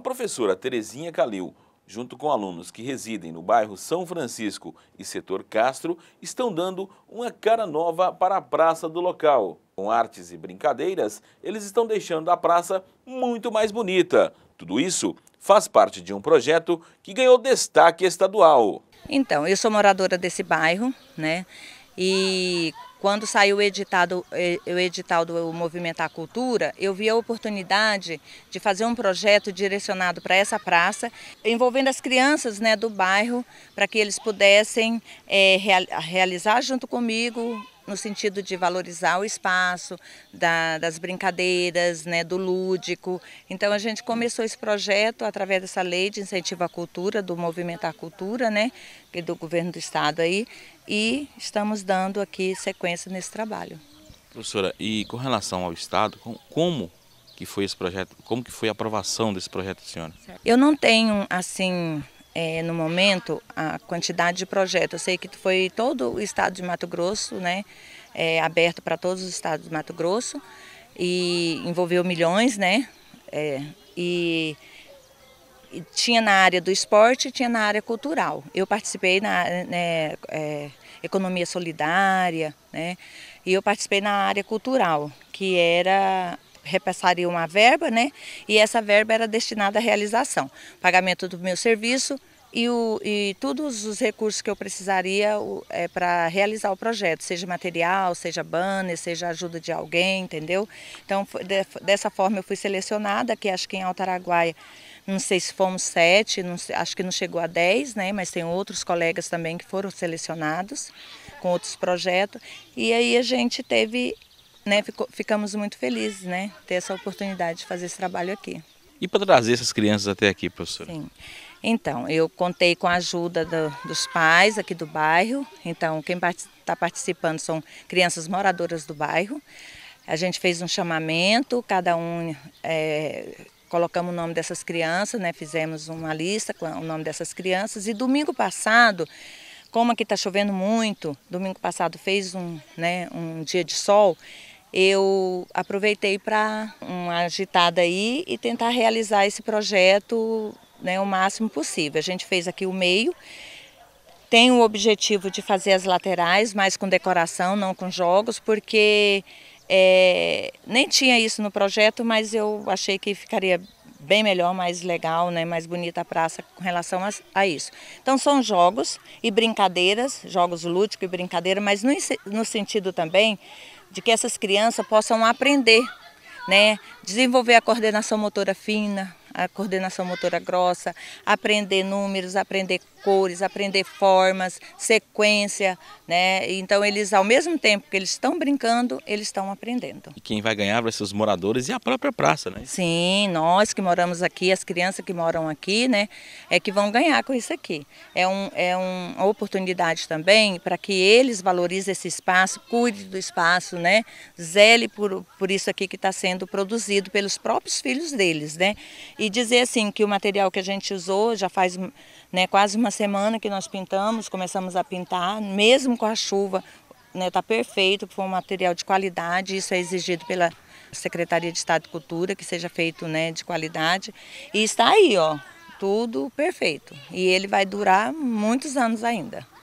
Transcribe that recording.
A professora Terezinha Calil, junto com alunos que residem no bairro São Francisco e setor Castro, estão dando uma cara nova para a praça do local. Com artes e brincadeiras, eles estão deixando a praça muito mais bonita. Tudo isso faz parte de um projeto que ganhou destaque estadual. Então, eu sou moradora desse bairro, né? E quando saiu o, editado, o edital do Movimentar Cultura, eu vi a oportunidade de fazer um projeto direcionado para essa praça, envolvendo as crianças né, do bairro, para que eles pudessem é, realizar junto comigo no sentido de valorizar o espaço, da, das brincadeiras, né, do lúdico. Então a gente começou esse projeto através dessa lei de incentivo à cultura, do Movimento à Cultura, né, é do governo do estado aí, e estamos dando aqui sequência nesse trabalho. Professora, e com relação ao estado, como que foi esse projeto, como que foi a aprovação desse projeto, senhora? Eu não tenho assim é, no momento a quantidade de projetos. Eu sei que foi todo o estado de Mato Grosso, né, é, aberto para todos os estados de Mato Grosso e envolveu milhões, né? É, e, e, tinha na área do esporte, tinha na área cultural. Eu participei na né, é, economia solidária, né? E eu participei na área cultural, que era repassariam uma verba, né? E essa verba era destinada à realização, pagamento do meu serviço e, o, e todos os recursos que eu precisaria é, para realizar o projeto, seja material, seja banner, seja ajuda de alguém, entendeu? Então, dessa forma eu fui selecionada, que acho que em Altaraguaia, não sei se fomos sete, não, acho que não chegou a dez, né? Mas tem outros colegas também que foram selecionados com outros projetos. E aí a gente teve né, ficou, ficamos muito felizes, né, ter essa oportunidade de fazer esse trabalho aqui. E para trazer essas crianças até aqui, professora? Sim. Então, eu contei com a ajuda do, dos pais aqui do bairro. Então, quem está participando são crianças moradoras do bairro. A gente fez um chamamento, cada um é, colocamos o nome dessas crianças, né? Fizemos uma lista com o nome dessas crianças. E domingo passado, como aqui está chovendo muito, domingo passado fez um, né, um dia de sol eu aproveitei para uma agitada aí e tentar realizar esse projeto né, o máximo possível. A gente fez aqui o meio, tem o objetivo de fazer as laterais, mas com decoração, não com jogos, porque é, nem tinha isso no projeto, mas eu achei que ficaria bem melhor, mais legal, né, mais bonita a praça com relação a, a isso. Então são jogos e brincadeiras, jogos lúdicos e brincadeira, mas no, no sentido também de que essas crianças possam aprender, né? desenvolver a coordenação motora fina, a coordenação motora grossa, aprender números, aprender cores, aprender formas, sequência, né? Então eles ao mesmo tempo que eles estão brincando, eles estão aprendendo. E quem vai ganhar vai ser os moradores e a própria praça, né? Sim, nós que moramos aqui, as crianças que moram aqui, né, é que vão ganhar com isso aqui. É, um, é uma oportunidade também para que eles valorizem esse espaço, cuide do espaço, né? Zele por, por isso aqui que está sendo produzido pelos próprios filhos deles, né? E dizer assim que o material que a gente usou já faz né, quase uma semana que nós pintamos, começamos a pintar, mesmo com a chuva, está né, tá perfeito, foi um material de qualidade, isso é exigido pela Secretaria de Estado de Cultura, que seja feito né, de qualidade. E está aí, ó, tudo perfeito. E ele vai durar muitos anos ainda.